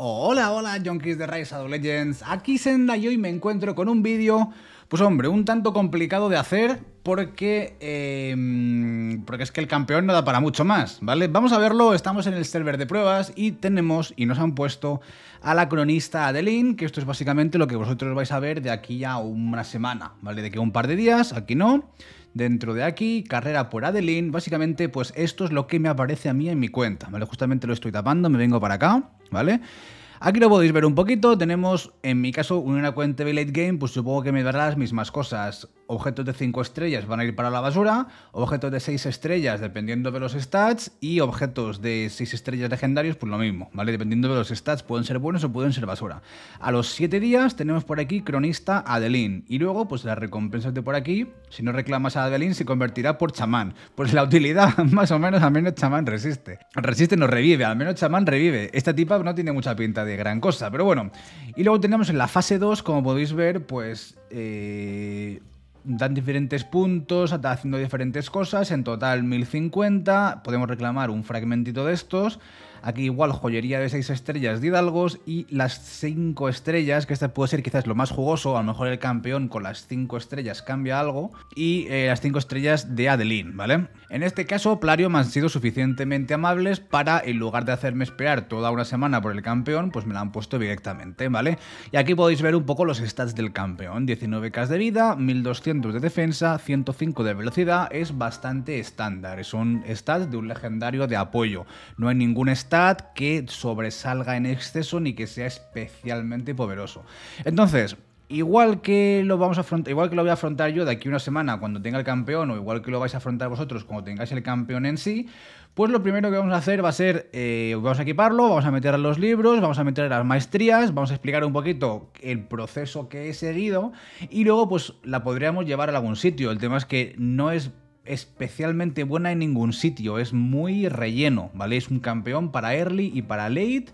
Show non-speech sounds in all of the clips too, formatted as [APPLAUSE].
Hola, hola, junkies de Rise of Legends. Aquí Senda y hoy me encuentro con un vídeo, pues hombre, un tanto complicado de hacer porque, em, porque es que el campeón no da para mucho más, ¿vale? Vamos a verlo, estamos en el server de pruebas y tenemos y nos han puesto a la cronista Adeline, que esto es básicamente lo que vosotros vais a ver de aquí a una semana, ¿vale? De que un par de días, aquí no, dentro de aquí, carrera por Adeline, básicamente pues esto es lo que me aparece a mí en mi cuenta, ¿vale? Justamente lo estoy tapando, me vengo para acá. ¿vale? Aquí lo podéis ver un poquito, tenemos en mi caso una cuenta de late game, pues supongo que me dará las mismas cosas objetos de 5 estrellas van a ir para la basura, objetos de 6 estrellas dependiendo de los stats y objetos de 6 estrellas legendarios pues lo mismo, ¿vale? Dependiendo de los stats pueden ser buenos o pueden ser basura. A los 7 días tenemos por aquí cronista Adeline y luego pues la recompensa de por aquí, si no reclamas a Adeline se convertirá por chamán. Pues la utilidad [LAUGHS] más o menos, al menos chamán resiste. Resiste no revive, al menos chamán revive. Esta tipa no tiene mucha pinta de gran cosa, pero bueno. Y luego tenemos en la fase 2, como podéis ver, pues... Eh, dan diferentes puntos, haciendo diferentes cosas, en total 1050, podemos reclamar un fragmentito de estos Aquí igual joyería de 6 estrellas de Hidalgos y las 5 estrellas, que este puede ser quizás lo más jugoso, a lo mejor el campeón con las 5 estrellas cambia algo, y eh, las 5 estrellas de Adeline, ¿vale? En este caso, Plarium han sido suficientemente amables para, en lugar de hacerme esperar toda una semana por el campeón, pues me la han puesto directamente, ¿vale? Y aquí podéis ver un poco los stats del campeón, 19k de vida, 1200 de defensa, 105 de velocidad, es bastante estándar, son stats de un legendario de apoyo, no hay ningún stat que sobresalga en exceso ni que sea especialmente poderoso. Entonces, Igual que lo vamos a afrontar, igual que lo voy a afrontar yo de aquí una semana cuando tenga el campeón, o igual que lo vais a afrontar vosotros cuando tengáis el campeón en sí, pues lo primero que vamos a hacer va a ser, eh, vamos a equiparlo, vamos a meter los libros, vamos a meter las maestrías, vamos a explicar un poquito el proceso que he seguido, y luego pues la podríamos llevar a algún sitio. El tema es que no es especialmente buena en ningún sitio, es muy relleno, ¿vale? Es un campeón para early y para late.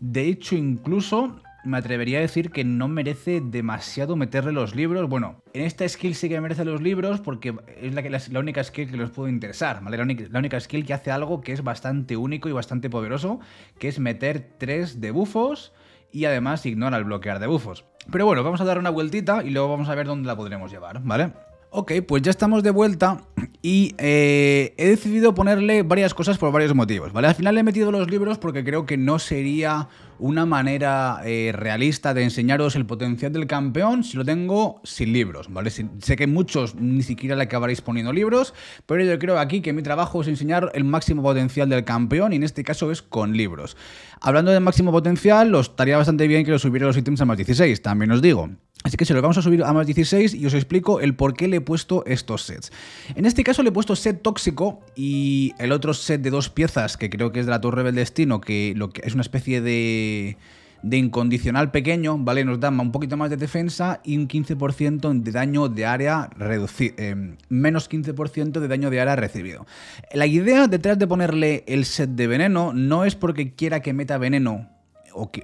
De hecho, incluso me atrevería a decir que no merece demasiado meterle los libros. Bueno, en esta skill sí que merece los libros porque es la, la, única skill que los puede interesar, ¿vale? La única, skill que hace algo que es bastante único y bastante poderoso, que es meter tres debufos y además ignora el bloquear de bufos. Pero bueno, vamos a dar una vueltita y luego vamos a ver dónde la podremos llevar, ¿vale? Ok, pues ya estamos de vuelta y eh, he decidido ponerle varias cosas por varios motivos, ¿vale? Al final le he metido los libros porque creo que no sería una manera eh, realista de enseñaros el potencial del campeón si lo tengo sin libros, ¿vale? sé que muchos ni siquiera le acabaréis poniendo libros, pero yo creo aquí que mi trabajo es enseñar el máximo potencial del campeón y en este caso es con libros. Hablando del máximo potencial, os estaría bastante bien que lo subiera los ítems a más 16, también os digo. Así que se lo vamos a subir a más 16 y os explico el por qué le he puesto estos sets. En este caso le he puesto set tóxico y el otro set de dos piezas, que creo que es de la Torre del Destino, que, lo que es una especie de, de incondicional pequeño, ¿vale? Nos da un poquito más de defensa y un 15% de daño de área reducido, eh, menos 15% de daño de área recibido. La idea detrás de ponerle el set de veneno no es porque quiera que meta veneno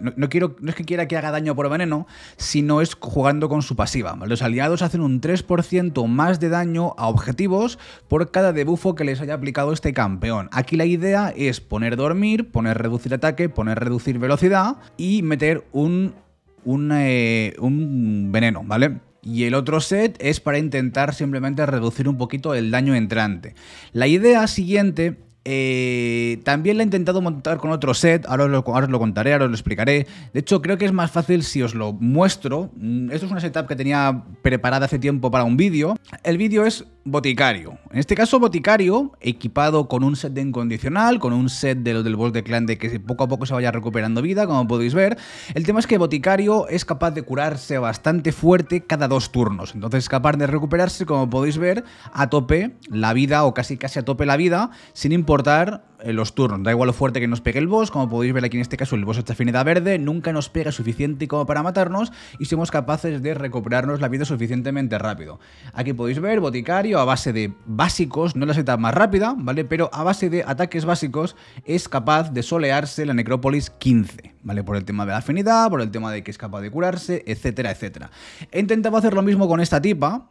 no, quiero, no es que quiera que haga daño por veneno, sino es jugando con su pasiva. Los aliados hacen un 3% más de daño a objetivos por cada debufo que les haya aplicado este campeón. Aquí la idea es poner dormir, poner reducir ataque, poner reducir velocidad y meter un, un, eh, un veneno, ¿vale? y el otro set es para intentar simplemente reducir un poquito el daño entrante. La idea siguiente eh, también la he intentado montar con otro set, ahora lo, ahora os lo contaré, ahora os lo explicaré. De hecho, creo que es más fácil si os lo muestro. Mm, esto es una setup que tenía preparada hace tiempo para un vídeo. El vídeo es boticario. En este caso, boticario, equipado con un set de incondicional, con un set de los del boss de clan de que poco a poco se vaya recuperando vida, como podéis ver. El tema es que boticario es capaz de curarse bastante fuerte cada dos turnos. Entonces es capaz de recuperarse, como podéis ver, a tope la vida o casi casi a tope la vida, sin importar eh, los turnos. Da igual lo fuerte que nos pegue el boss, como podéis ver aquí en este caso el boss está afinidad verde, nunca nos pega suficiente como para matarnos y somos capaces de recuperarnos la vida suficientemente rápido. Aquí podéis ver boticario a base de básicos, no es la seta más rápida, ¿vale? Pero a base de ataques básicos es capaz de solearse la Necrópolis 15, ¿vale? Por el tema de la afinidad, por el tema de que es capaz de curarse, etcétera, etcétera. He intentado hacer lo mismo con esta tipa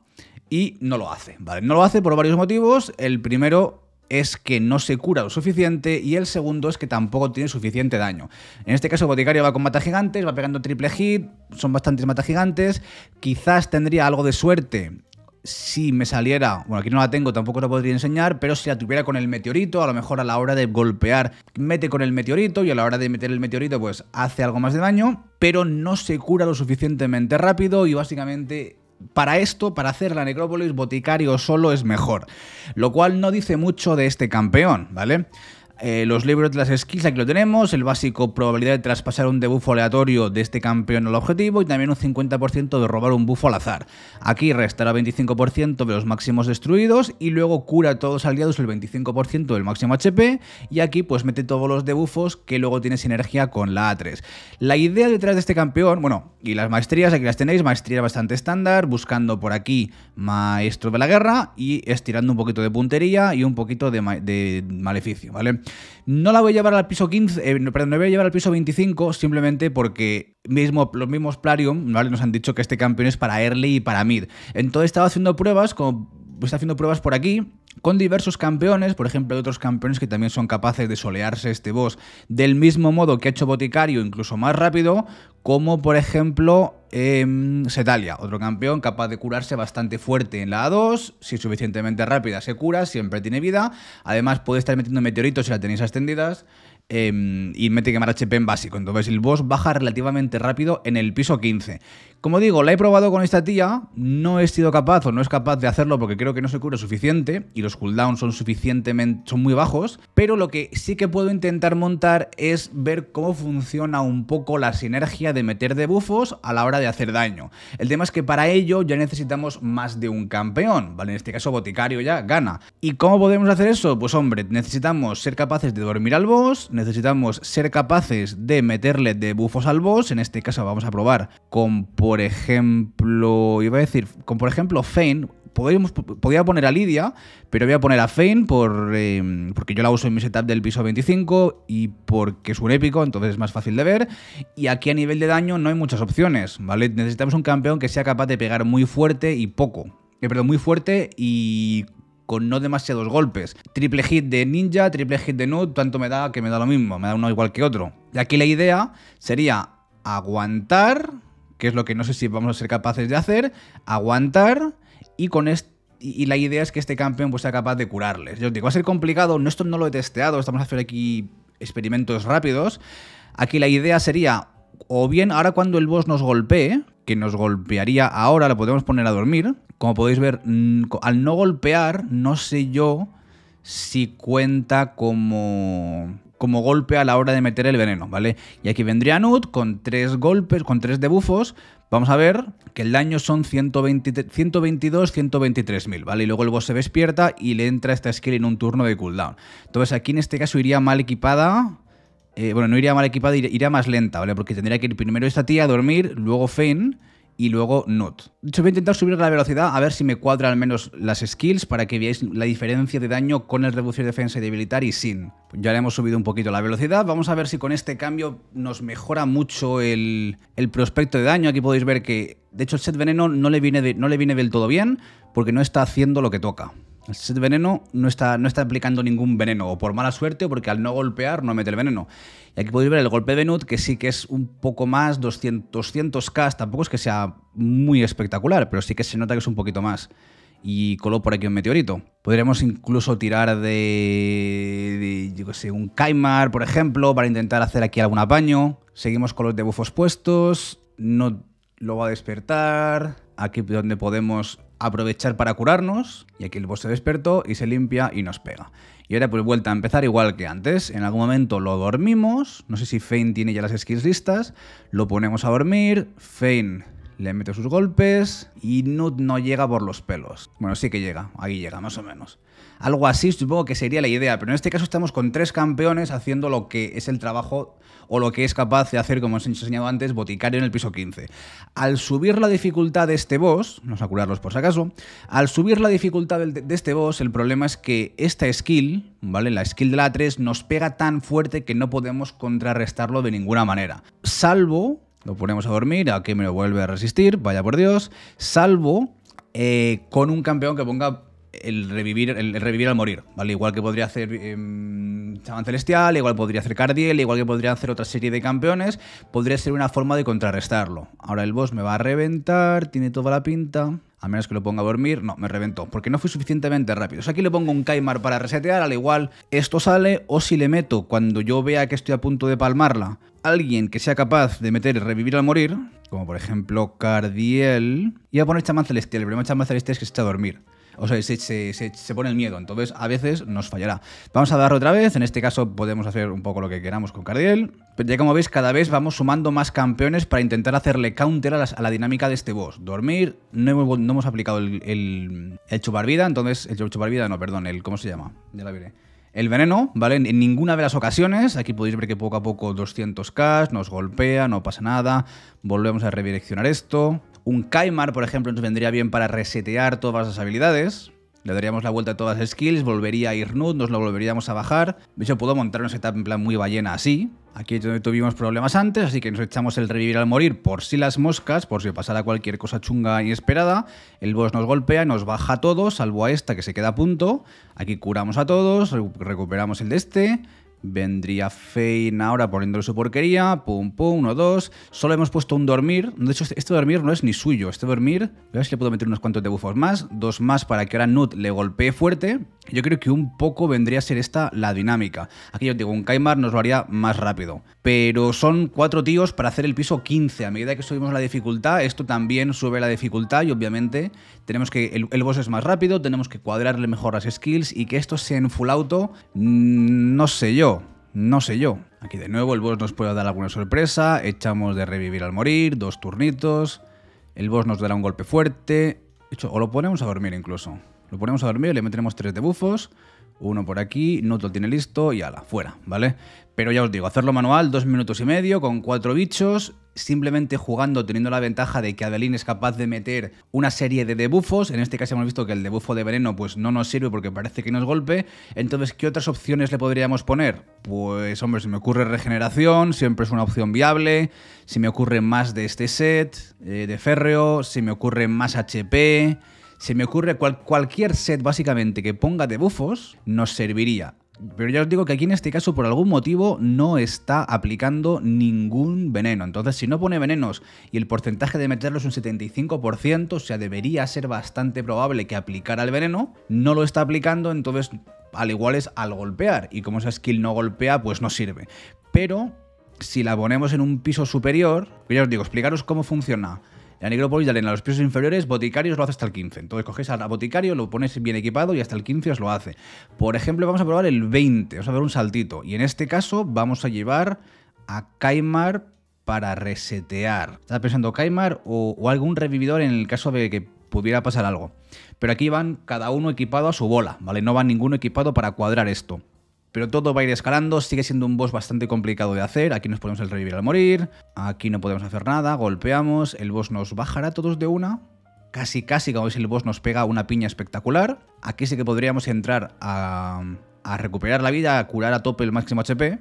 y no lo hace, ¿vale? No lo hace por varios motivos. El primero es que no se cura lo suficiente y el segundo es que tampoco tiene suficiente daño. En este caso, Boticario va con mata gigantes, va pegando triple hit, son bastantes mata gigantes, quizás tendría algo de suerte si me saliera, bueno, aquí no la tengo, tampoco la podría enseñar, pero si la tuviera con el meteorito, a lo mejor a la hora de golpear, mete con el meteorito y a la hora de meter el meteorito, pues hace algo más de daño, pero no se cura lo suficientemente rápido y básicamente para esto, para hacer la necrópolis, boticario solo es mejor. Lo cual no dice mucho de este campeón, ¿vale? Eh, los libros de las skills, aquí lo tenemos, el básico probabilidad de traspasar un debuff aleatorio de este campeón al objetivo y también un 50% de robar un buffo al azar. Aquí restará 25% de los máximos destruidos y luego cura a todos aliados el 25% del máximo HP y aquí pues mete todos los debuffos que luego tiene sinergia con la A3. La idea detrás de este campeón, bueno, y las maestrías, aquí las tenéis, maestría bastante estándar, buscando por aquí maestro de la guerra y estirando un poquito de puntería y un poquito de maleficio, ¿vale? No la voy a llevar al piso 15, eh, perdón, no voy a llevar al piso 25 simplemente porque mismo, los mismos Plarium ¿vale? nos han dicho que este campeón es para early y para mid. Entonces estaba haciendo pruebas con está pues, haciendo pruebas por aquí con diversos campeones, por ejemplo, de otros campeones que también son capaces de solearse este boss del mismo modo que ha hecho Boticario, incluso más rápido, como por ejemplo em, Setalia, otro campeón capaz de curarse bastante fuerte en la A2, si es suficientemente rápida se cura, siempre tiene vida, además puede estar metiendo meteoritos si la tenéis extendidas Em, y mete quemar HP en básico. Entonces el boss baja relativamente rápido en el piso 15. Como digo, la he probado con esta tía, no he sido capaz o no es capaz de hacerlo porque creo que no se cura suficiente y los cooldowns son suficientemente son muy bajos, pero lo que sí que puedo intentar montar es ver cómo funciona un poco la sinergia de meter debuffos a la hora de hacer daño. El tema es que para ello ya necesitamos más de un campeón, ¿vale? En este caso Boticario ya gana. ¿Y cómo podemos hacer eso? Pues hombre, necesitamos ser capaces de dormir al boss, necesitamos ser capaces de meterle de bufos al boss. En este caso vamos a probar con, por ejemplo, iba a decir, con, por ejemplo, Fane. Podríamos, podría poner a Lidia, pero voy a poner a Fane por, em, porque yo la uso en mi setup del piso 25 y porque es un épico, entonces es más fácil de ver. Y aquí a nivel de daño no hay muchas opciones, ¿vale? Necesitamos un campeón que sea capaz de pegar muy fuerte y poco. Eh, perdón, muy fuerte y con no demasiados golpes. Triple hit de ninja, triple hit de nude, tanto me da que me da lo mismo, me da uno igual que otro. Y aquí la idea sería aguantar, que es lo que no sé si vamos a ser capaces de hacer, aguantar y con este y la idea es que este campeón pues, sea capaz de curarles. Yo os digo, va a ser complicado, no, esto no lo he testeado, estamos a hacer aquí experimentos rápidos. Aquí la idea sería, o bien ahora cuando el boss nos golpee, que nos golpearía ahora, lo podemos poner a dormir. Como podéis ver, al no golpear, no sé yo si cuenta como como golpe a la hora de meter el veneno, ¿vale? Y aquí vendría Nut con tres golpes, con tres debufos. Vamos a ver que el daño son 120, 122, 123 mil, ¿vale? Y luego el boss se despierta y le entra esta skill en un turno de cooldown. Entonces aquí en este caso iría mal equipada eh, bueno, no iría mal equipado, iría más lenta, ¿vale? Porque tendría que ir primero esta tía a dormir, luego Fein y luego Not. De hecho, voy a intentar subir la velocidad a ver si me cuadra al menos las skills para que veáis la diferencia de daño con el reducir defensa y debilitar y sin. Ya le hemos subido un poquito la velocidad. Vamos a ver si con este cambio nos mejora mucho el, prospecto de daño. Aquí podéis ver que, de hecho, el set veneno no le viene, no le viene del todo bien porque no está haciendo lo que toca. El veneno no está, no está aplicando ningún veneno, o por mala suerte, o porque al no golpear no mete el veneno. Y aquí podéis ver el golpe de Venut, que sí que es un poco más, 200, 200k, tampoco es que sea muy espectacular, pero sí que se nota que es un poquito más. Y coló por aquí un meteorito. Podríamos incluso tirar de, yo qué sé, un Kaimar, por ejemplo, para intentar hacer aquí algún apaño. Seguimos con los debufos puestos, no lo va a despertar. Aquí donde podemos aprovechar para curarnos, y aquí el boss se despertó y se limpia y nos pega. Y ahora pues vuelta a empezar igual que antes, en algún momento lo dormimos, no sé si Fein tiene ya las skills listas, lo ponemos a dormir, Fein le mete sus golpes y Nut no llega por los pelos. Bueno, sí que llega, ahí llega, más o menos. Algo así supongo que sería la idea, pero en este caso estamos con tres campeones haciendo lo que es el trabajo o lo que es capaz de hacer, como os he enseñado antes, Boticario en el piso 15. Al subir la dificultad de este boss, vamos a curarlos por si acaso, al subir la dificultad de este boss, el problema es que esta skill, ¿vale? La skill de la 3 nos pega tan fuerte que no podemos contrarrestarlo de ninguna manera. Salvo lo ponemos a dormir, a aquí me lo vuelve a resistir, vaya por Dios, salvo eh, con un campeón que ponga el revivir, el, revivir al morir, ¿vale? Igual que podría hacer eh, Celestial, igual podría hacer Cardiel, igual que podría hacer otra serie de campeones, podría ser una forma de contrarrestarlo. Ahora el boss me va a reventar, tiene toda la pinta a menos que lo ponga a dormir, no, me reventó, porque no fui suficientemente rápido. O sea, aquí le pongo un Kaimar para resetear, al igual esto sale, o si le meto cuando yo vea que estoy a punto de palmarla, alguien que sea capaz de meter revivir al morir, como por ejemplo Cardiel, y voy a poner Chamán Celestial, el problema de Chamán Celestial es que se echa a dormir o sea, se, pone el miedo. Entonces, a veces nos fallará. Vamos a dar otra vez. En este caso, podemos hacer un poco lo que queramos con Cardiel. ya como veis, cada vez vamos sumando más campeones para intentar hacerle counter a, la dinámica de este boss. Dormir, no hemos, hemos aplicado el, el, el chupar vida, entonces, el chupar vida, no, perdón, el, ¿cómo se llama? Ya la veré. El veneno, ¿vale? En ninguna de las ocasiones, aquí podéis ver que poco a poco 200k nos golpea, no pasa nada, volvemos a redireccionar esto, un Kaimar, por ejemplo, nos vendría bien para resetear todas las habilidades. Le daríamos la vuelta a todas las skills, volvería a Irnud, nos lo volveríamos a bajar. De hecho, puedo montar una setup en plan muy ballena así. Aquí es donde tuvimos problemas antes, así que nos echamos el revivir al morir por si las moscas, por si pasara cualquier cosa chunga inesperada. El boss nos golpea, nos baja a todos, salvo a esta que se queda a punto. Aquí curamos a todos, recuperamos el de este vendría Fein ahora poniéndole su porquería, pum pum, uno, dos. Solo hemos puesto un dormir, de hecho este dormir no es ni suyo, este dormir, voy a ver si le puedo meter unos cuantos debufos más, dos más para que ahora Nut le golpee fuerte. Yo creo que un poco vendría a ser esta la dinámica. Aquí yo digo, un Kaimar nos lo haría más rápido. Pero son cuatro tíos para hacer el piso 15. A medida que subimos la dificultad, esto también sube la dificultad y obviamente tenemos que el boss es más rápido, tenemos que cuadrarle mejor las skills y que esto sea en full auto, mm, no sé yo. No sé yo. Aquí de nuevo el boss nos puede dar alguna sorpresa, echamos de revivir al morir, dos turnitos, el boss nos dará un golpe fuerte, hecho, o lo ponemos a dormir incluso. Lo ponemos a dormir, le metemos tres debufos, uno por aquí, no lo tiene listo y ala, fuera, ¿vale? Pero ya os digo, hacerlo manual, dos minutos y medio, con cuatro bichos, simplemente jugando, teniendo la ventaja de que Adeline es capaz de meter una serie de debufos. En este caso hemos visto que el debufo de veneno pues no nos sirve porque parece que nos golpe. Entonces, ¿qué otras opciones le podríamos poner? Pues, hombre, si me ocurre regeneración, siempre es una opción viable. Si me ocurre más de este set, eh, de férreo, si me ocurre más HP... Se me ocurre cualquier set básicamente que ponga de nos serviría. Pero ya os digo que aquí en este caso por algún motivo no está aplicando ningún veneno. Entonces si no pone venenos y el porcentaje de meterlos es un 75%, o sea, debería ser bastante probable que aplicara el veneno, no lo está aplicando, entonces al igual es al golpear. Y como esa skill no golpea, pues no sirve. Pero si la ponemos en un piso superior, ya os digo, explicaros cómo funciona. La Necrópolis de Arena, los pisos inferiores, Boticarios lo hace hasta el 15. Entonces cogéis a Boticario, lo pones bien equipado y hasta el 15 os lo hace. Por ejemplo, vamos a probar el 20, vamos a ver un saltito. Y en este caso vamos a llevar a Kaimar para resetear. Estás pensando Kaimar o, o algún revividor en el caso de que pudiera pasar algo. Pero aquí van cada uno equipado a su bola, ¿vale? No va ninguno equipado para cuadrar esto. Pero todo va a ir escalando, sigue siendo un boss bastante complicado de hacer, aquí nos ponemos el revivir al morir, aquí no podemos hacer nada, golpeamos, el boss nos bajará todos de una, casi casi como si el boss nos pega una piña espectacular, aquí sí que podríamos entrar a, a recuperar la vida, a curar a tope el máximo HP,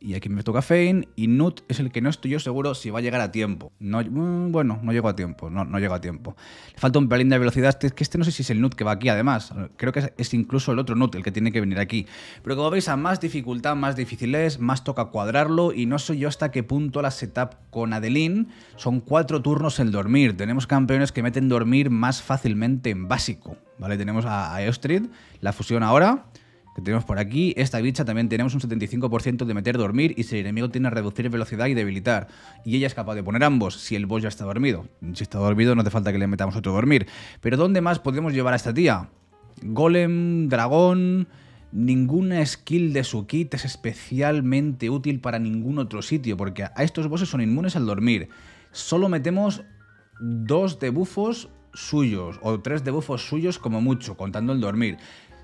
y aquí me toca Fein, y Nut es el que no estoy yo seguro si va a llegar a tiempo. No, mm, bueno, no llego a tiempo, no, no llego a tiempo. Le falta un pelín de velocidad, que este no sé si es el Nut que va aquí además, creo que es incluso el otro Nut el que tiene que venir aquí. Pero como veis, a más dificultad, más difícil es, más toca cuadrarlo, y no sé yo hasta qué punto la setup con Adeline son cuatro turnos el dormir. Tenemos campeones que meten dormir más fácilmente en básico, ¿vale? Tenemos a, a la fusión ahora tenemos por aquí. Esta bicha también tenemos un 75% de meter dormir y si el enemigo tiene a reducir velocidad y debilitar. Y ella es capaz de poner ambos si el boss ya está dormido. Si está dormido no hace falta que le metamos otro dormir. Pero ¿dónde más podemos llevar a esta tía? Golem, dragón... Ninguna skill de su kit es especialmente útil para ningún otro sitio, porque a estos bosses son inmunes al dormir. Solo metemos dos debufos suyos o tres debufos suyos como mucho, contando el dormir.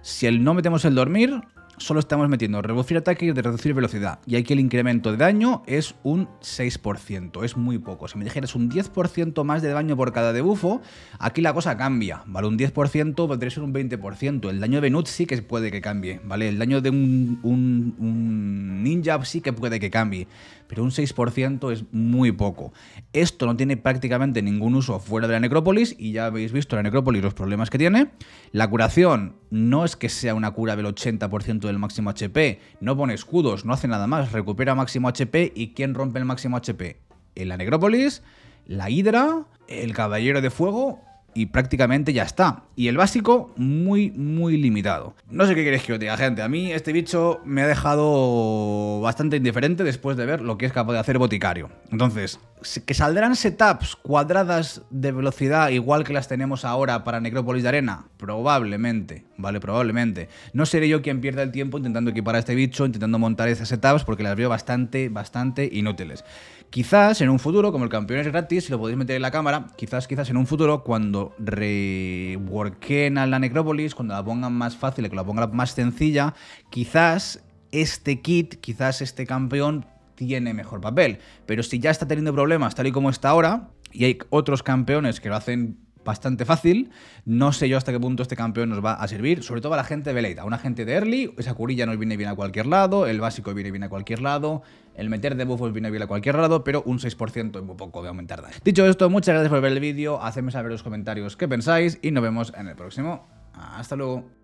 Si el no metemos el dormir, solo estamos metiendo reducir ataque y reducir velocidad. Y aquí el incremento de daño es un 6%, es muy poco. Si me dijeras un 10% más de daño por cada debufo, aquí la cosa cambia, ¿vale? Un 10% podría ser un 20%. El daño de Benut sí que puede que cambie, ¿vale? El daño de un, un ninja sí que puede que cambie, pero un 6% es muy poco. Esto no tiene prácticamente ningún uso fuera de la necrópolis y ya habéis visto la necrópolis los problemas que tiene. La curación no es que sea una cura del 80% del máximo HP, no pone escudos, no hace nada más, recupera máximo HP y ¿quién rompe el máximo HP? En la necrópolis, la hidra, el caballero de fuego y prácticamente ya está y el básico muy, muy limitado. No sé qué queréis que os diga, gente. A mí este bicho me ha dejado bastante indiferente después de ver lo que es capaz de hacer Boticario. Entonces, que saldrán setups cuadradas de velocidad igual que las tenemos ahora para Necrópolis de Arena, probablemente, ¿vale? Probablemente. No seré yo quien pierda el tiempo intentando equipar a este bicho, intentando montar esas setups porque las veo bastante, bastante inútiles. Quizás en un futuro, como el campeón es gratis, si lo podéis meter en la cámara, quizás, quizás en un futuro, cuando re por en la necrópolis, cuando la pongan más fácil y que la pongan más sencilla, quizás este kit, quizás este campeón tiene mejor papel. Pero si ya está teniendo problemas tal y como está ahora, y hay otros campeones que lo hacen bastante fácil. No sé yo hasta qué punto este campeón nos va a servir, sobre todo a la gente de Veleida, una gente de early, esa curilla nos viene bien a cualquier lado, el básico viene bien a cualquier lado, el meter de buffos viene bien a cualquier lado, pero un 6% es muy poco de aumentar daño. Dicho esto, muchas gracias por ver el vídeo, hacedme saber en los comentarios qué pensáis y nos vemos en el próximo. Hasta luego.